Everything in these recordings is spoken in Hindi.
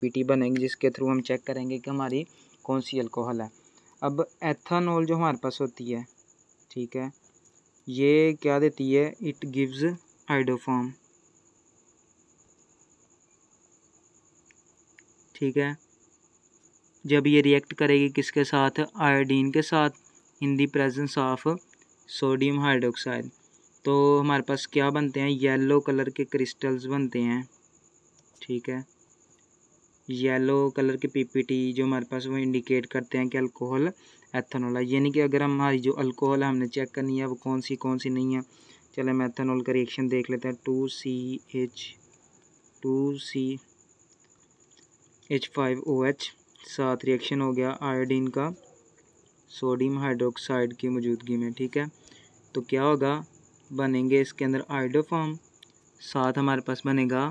पीटी बनेगी जिसके थ्रू हम चेक करेंगे कि हमारी कौन सी अल्कोहल है अब एथानॉल जो हमारे पास होती है ठीक है ये क्या देती है इट गिव्स हाइड्रोफॉर्म ठीक है जब ये रिएक्ट करेगी किसके साथ आयोडीन के साथ in the presence of sodium hydroxide तो हमारे पास क्या बनते हैं येलो कलर के क्रिस्टल्स बनते हैं ठीक है येलो कलर के पीपीटी जो हमारे पास वो इंडिकेट करते हैं कि अल्कोहल एथेनॉल है यानी कि अगर हमारी जो अल्कोहल है हमने चेक करनी है वो कौन सी कौन सी नहीं है चले हम एथेनॉल का रिएक्शन देख लेते हैं two C H two C H five O H सात रिएक्शन हो गया आयोडीन का सोडियम हाइड्रोक्साइड की मौजूदगी में ठीक है तो क्या होगा बनेंगे इसके अंदर आइडोफॉर्म साथ हमारे पास बनेगा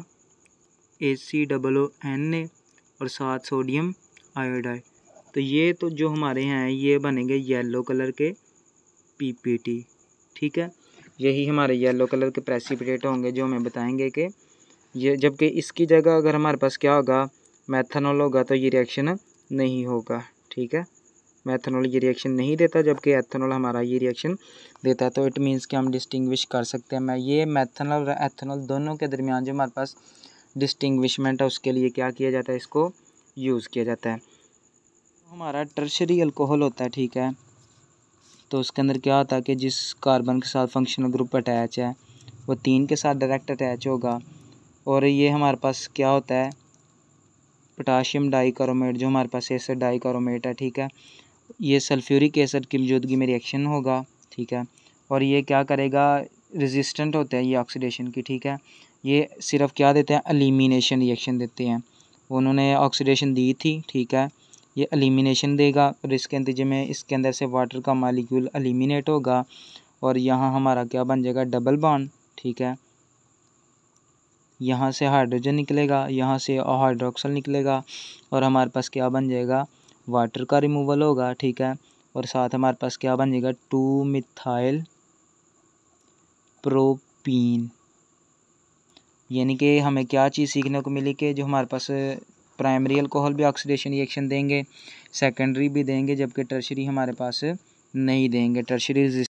ए C double O N A और सात सोडियम आयोडाइड तो ये तो जो हमारे यहाँ ये बनेंगे येलो कलर के पीपीटी ठीक है यही हमारे येलो कलर के प्रेसिपिटेट होंगे जो हमें बताएंगे कि ये जबकि इसकी जगह अगर हमारे पास क्या होगा मैथनॉल होगा तो ये रिएक्शन नहीं होगा ठीक है मैथनॉल ये रिएक्शन नहीं देता जबकि एथनॉल हमारा ये रिएक्शन देता तो इट मीन्स कि हम डिस्टिंग्विश कर सकते हैं मैं ये मैथनॉल और एथनॉल दोनों के दरमियान जो हमारे पास डिस्टिंग्विशमेंट है उसके लिए क्या किया जाता है इसको यूज़ किया जाता है तो हमारा टर्शरी अल्कोहल होता है ठीक है तो उसके अंदर क्या होता है कि जिस कार्बन के साथ फंक्शनल ग्रुप अटैच है वो तीन के साथ डायरेक्ट अटैच होगा और ये हमारे पास क्या होता है पोटाशियम डाइकारोमेट जो हमारे पास एसड डाइकारोमेट है ठीक है ये सल्फ्यूरिक एसड की मौजूदगी में रिएक्शन होगा ठीक है और ये क्या करेगा रेजिस्टेंट होते हैं ये ऑक्सीडेशन की ठीक है ये सिर्फ क्या देते हैं अलिमिनेशन रिएक्शन देते हैं उन्होंने ऑक्सीडेशन दी थी ठीक है ये अलिमिनेशन देगा और इसके नतीजे में इसके अंदर से वाटर का मालिक्यूल एलिमिनेट होगा और यहाँ हमारा क्या बन जाएगा डबल बॉन्ड ठीक है यहाँ से हाइड्रोजन निकलेगा यहाँ से हाइड्रोक्सल निकलेगा और हमारे पास क्या बन जाएगा वाटर का रिमूवल होगा ठीक है और साथ हमारे पास क्या बन जाएगा टू मिथाइल प्रोपीन यानी कि हमें क्या चीज़ सीखने को मिली कि जो हमारे पास प्राइमरी अल्कोहल भी ऑक्सीडेशन रिएक्शन देंगे सेकेंडरी भी देंगे जबकि टर्शरी हमारे पास नहीं देंगे टर्शरी